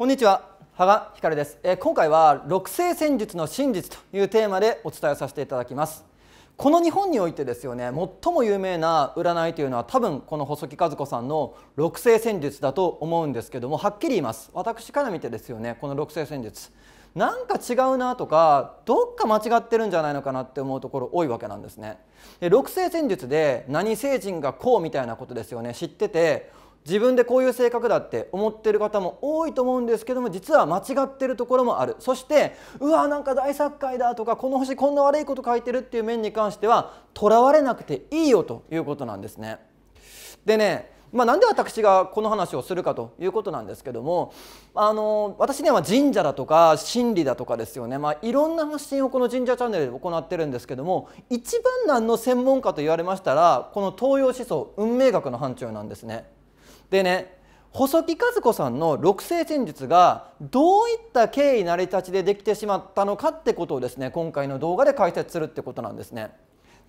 こんにちは羽賀光です、えー、今回は六星戦術の真実というテーマでお伝えさせていただきますこの日本においてですよね最も有名な占いというのは多分この細木和子さんの六星戦術だと思うんですけどもはっきり言います私から見てですよねこの六星戦術なんか違うなとかどっか間違ってるんじゃないのかなって思うところ多いわけなんですねで六星戦術で何星人がこうみたいなことですよね知ってて自分でこういう性格だって思ってる方も多いと思うんですけども実は間違ってるところもあるそしてうわなんか大殺界だとかこの星こんな悪いこと書いてるっていう面に関してはとらわれなくていいよということなんですね。でねまあ、なんで私がこの話をするかということなんですけどもあの私には神社だとか心理だとかですよね、まあ、いろんな発信をこの神社チャンネルで行ってるんですけども一番何の専門家と言われましたらこの東洋思想運命学の範疇なんですね。でね細木和子さんの六星戦術がどういった経緯成り立ちでできてしまったのかってことをですね今回の動画で解説するってことなんですね。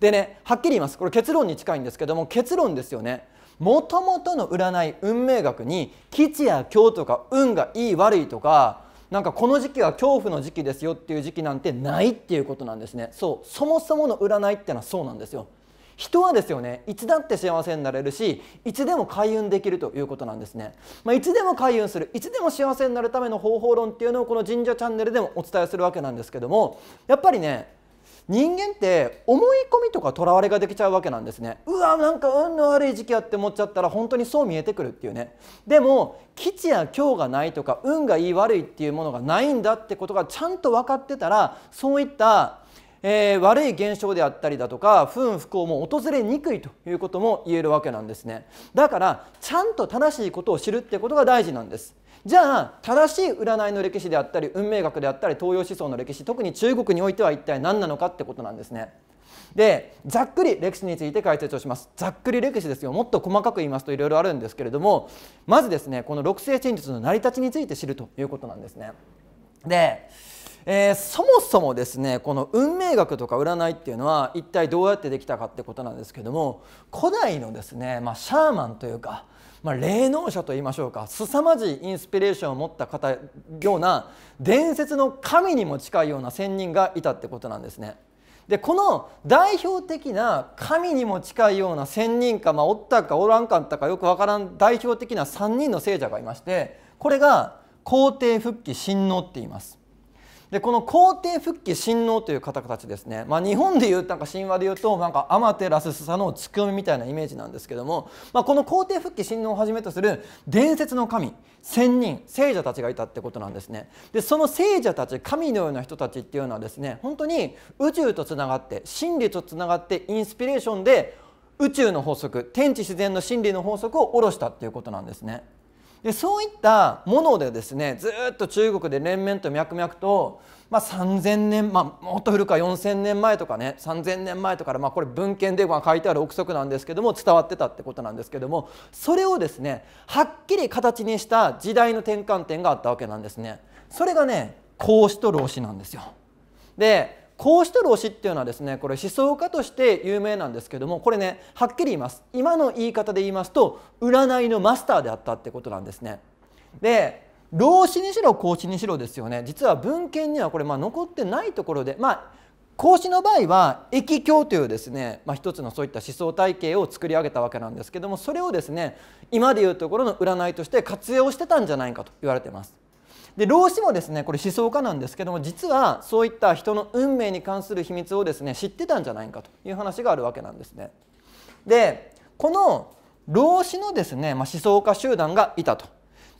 でねはっきり言いますこれ結論に近いんですけども結論ですよね。もともとの占い運命学に吉や凶とか運がいい悪いとかなんかこの時期は恐怖の時期ですよっていう時期なんてないっていうことなんですねそうそもそもの占いってのはそうなんですよ人はですよねいつだって幸せになれるしいつでも開運できるということなんですね、まあ、いつでも開運するいつでも幸せになるための方法論っていうのをこの神社チャンネルでもお伝えするわけなんですけどもやっぱりね人間って思い込みとかとらわれができちゃうわけなんですねうわなんか運の悪い時期やって思っちゃったら本当にそう見えてくるっていうねでも吉や日がないとか運がいい悪いっていうものがないんだってことがちゃんと分かってたらそういったえー、悪い現象であったりだとか不運不幸も訪れにくいということも言えるわけなんですねだからちゃんと正しいことを知るってことが大事なんですじゃあ正しい占いの歴史であったり運命学であったり東洋思想の歴史特に中国においては一体何なのかってことなんですねでざっくり歴史について解説をしますざっくり歴史ですよもっと細かく言いますといろいろあるんですけれどもまずですねこの六世陳述の成り立ちについて知るということなんですねでえー、そもそもですねこの運命学とか占いっていうのは一体どうやってできたかってことなんですけども古代のですね、まあ、シャーマンというか、まあ、霊能者といいましょうか凄まじいインスピレーションを持った方ような伝説の神にも近いような仙人がいたってことなんですね。でこの代表的な神にも近いような仙人か、まあ、おったかおらんかったかよくわからん代表的な3人の聖者がいましてこれが皇帝復帰神王って言います。でこの皇帝復帰親王という方たちですね、まあ、日本でいうなんか神話でいうとなんか天照スサのツクヨミみたいなイメージなんですけども、まあ、この皇帝復帰親王をはじめとする伝説の神仙人聖者たちがいたってことなんですねでその聖者たち神のような人たちっていうのはですね本当に宇宙とつながって真理とつながってインスピレーションで宇宙の法則天地自然の真理の法則を下ろしたっていうことなんですね。でそういったものでですねずっと中国で連綿と脈々と、まあ、3,000年、まあ、もっと古くは4,000年前とかね3,000年前とか、まあ、これ文献で書いてある憶測なんですけども伝わってたってことなんですけどもそれをですねはっきり形にした時代の転換点があったわけなんですね。それがね孔子と老子なんですよ。でこうしてる推っていうのはですねこれ思想家として有名なんですけどもこれねはっきり言います今の言い方で言いますと占いのマスターであったってことなんですね。で老子にしろ孔子にしろですよね実は文献にはこれまあ残ってないところでまあ孔子の場合は易経というですね、まあ、一つのそういった思想体系を作り上げたわけなんですけどもそれをですね今でいうところの占いとして活用してたんじゃないかと言われてます。で老子もですねこれ思想家なんですけども実はそういった人の運命に関する秘密をですね知ってたんじゃないかという話があるわけなんですね。でこの老子のですね、まあ、思想家集団がいたと。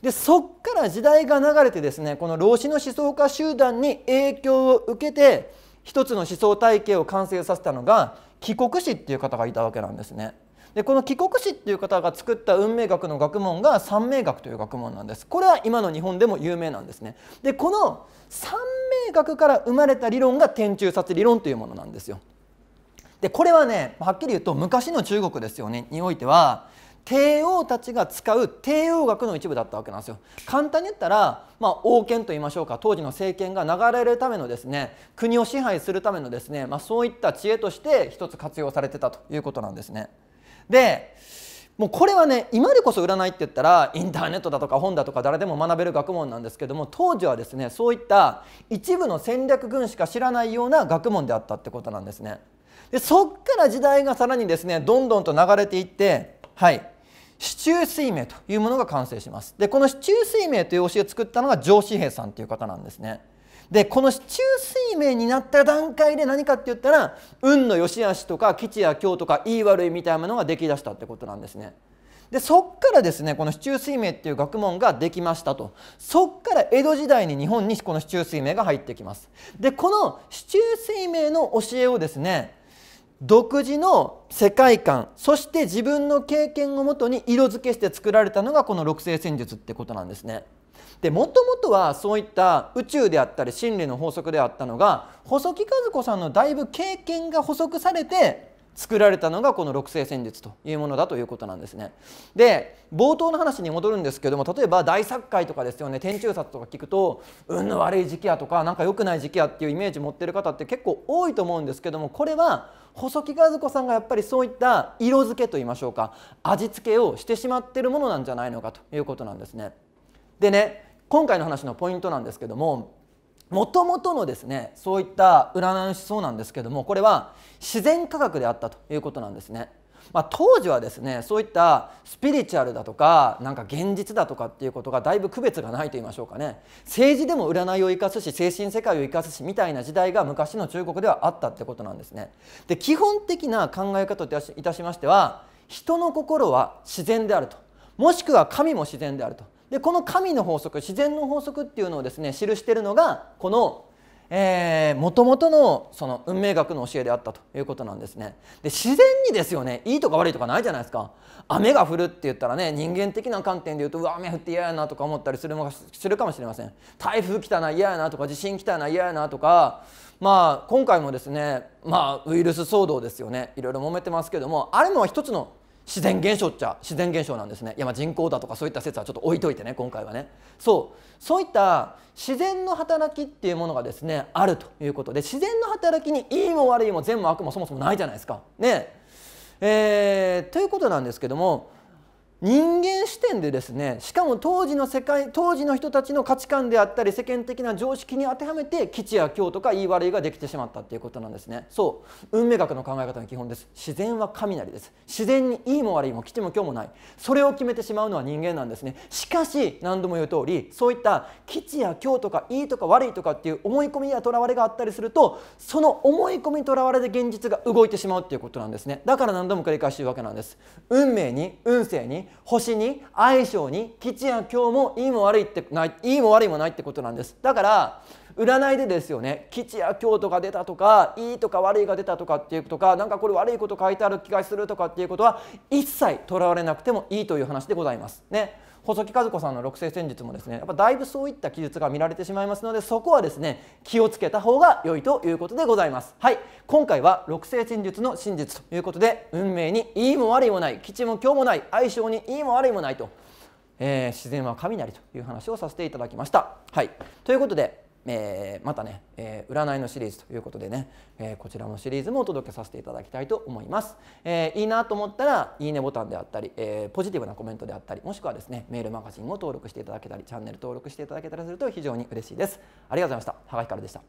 でそっから時代が流れてですねこの老子の思想家集団に影響を受けて一つの思想体系を完成させたのが帰国子っていう方がいたわけなんですね。でこの帰国子っていう方が作った運命学の学問が三名学という学問なんですこれは今の日本でも有名なんですねでこの三名学から生まれた理論が天中殺理論というものなんですよでこれはねはっきり言うと昔の中国ですよねにおいては帝王たちが使う帝王学の一部だったわけなんですよ簡単に言ったら、まあ、王権と言いましょうか当時の政権が流れるためのですね国を支配するためのですね、まあ、そういった知恵として一つ活用されてたということなんですね。でもうこれはね今でこそ占いって言ったらインターネットだとか本だとか誰でも学べる学問なんですけども当時はですねそういった一部の戦略軍しか知らないような学問であったってことなんですね。でそっから時代がさらにですねどんどんと流れていってはい市中水明というものが完成しますでこの市中水明という教えを作ったのが上志兵さんという方なんですね。でこの中水面になった段階で何かって言ったら運の良し悪しとか吉や凶とか言い悪いみたいなものが出来だしたってことなんですね。でそっからですねこの市中水明っていう学問ができましたとそっから江戸時代に日本にこの市中水明が入ってきますでこの市中水明の教えをですね独自の世界観そして自分の経験をもとに色付けして作られたのがこの六星戦術ってことなんですね。でもともとはそういった宇宙であったり心理の法則であったのが細木和子さんのだいぶ経験が補足されて作られたのがこの六星戦術というものだということなんですね。で冒頭の話に戻るんですけども例えば大作界とかですよね天中殺とか聞くと運の悪い時期やとかなんか良くない時期やっていうイメージ持ってる方って結構多いと思うんですけどもこれは細木和子さんがやっぱりそういった色付けといいましょうか味付けをしてしまってるものなんじゃないのかということなんですね。でね今回の話のポイントなんですけどももともとのですねそういった占いの思想なんですけどもこれは自然科学であったということなんですね。まあ、当時はですねそういったスピリチュアルだとかなんか現実だとかっていうことがだいぶ区別がないと言いましょうかね政治でも占いを生かすし精神世界を生かすしみたいな時代が昔の中国ではあったってことなんですね。で基本的な考え方といたしましては人の心は自然であるともしくは神も自然であるとでこの神の法則自然の法則っていうのをですね記してるのがこのもともとのその運命学の教えであったということなんですねで自然にですよねいいとか悪いとかないじゃないですか雨が降るって言ったらね人間的な観点で言うとうわ雨降って嫌やなとか思ったりするするかもしれません台風来たな嫌やなとか地震来たな嫌やなとかまあ今回もですねまあウイルス騒動ですよねいろいろ揉めてますけどもあれも一つの自然現象っちゃ自然現象なんですねいやまあ人口だとかそういった説はちょっと置いといてね今回はねそうそういった自然の働きっていうものがですねあるということで自然の働きにいいも悪いも善も悪もそもそもないじゃないですかねえー、ということなんですけども人間視点でですねしかも当時の世界当時の人たちの価値観であったり世間的な常識に当てはめて基地や京とか言い悪いができてしまったっていうことなんですねそう運命学の考え方の基本です自然は雷です自然にいいも悪いも基地も今日もないそれを決めてしまうのは人間なんですねしかし何度も言う通りそういった基地や京とかいいとか悪いとかっていう思い込みやとらわれがあったりするとその思い込みとらわれで現実が動いてしまうっていうことなんですねだから何度も繰り返して言うわけなんです運命に運勢に星に相性に吉や凶もいいも悪いってないいいも悪いもないってことなんですだから占いでですよね吉や凶とか出たとかいいとか悪いが出たとかっていうとかなんかこれ悪いこと書いてある気がするとかっていうことは一切とらわれなくてもいいという話でございますね細木和子さんの六星戦術もですねやっぱだいぶそういった記述が見られてしまいますのでそこはですね気をつけた方が良いということでございますはい今回は六星戦術の真実ということで運命にいいも悪いもない基地も日もない相性にいいも悪いもないと、えー、自然は雷という話をさせていただきましたはいということでえー、またね、えー、占いのシリーズということでね、えー、こちらのシリーズもお届けさせていただきたいと思います、えいいなと思ったらいいねボタンであったり、えポジティブなコメントであったりもしくはですねメールマガジンを登録していただけたりチャンネル登録していただけたりすると非常に嬉しいですありがとうございました羽賀ひかるでした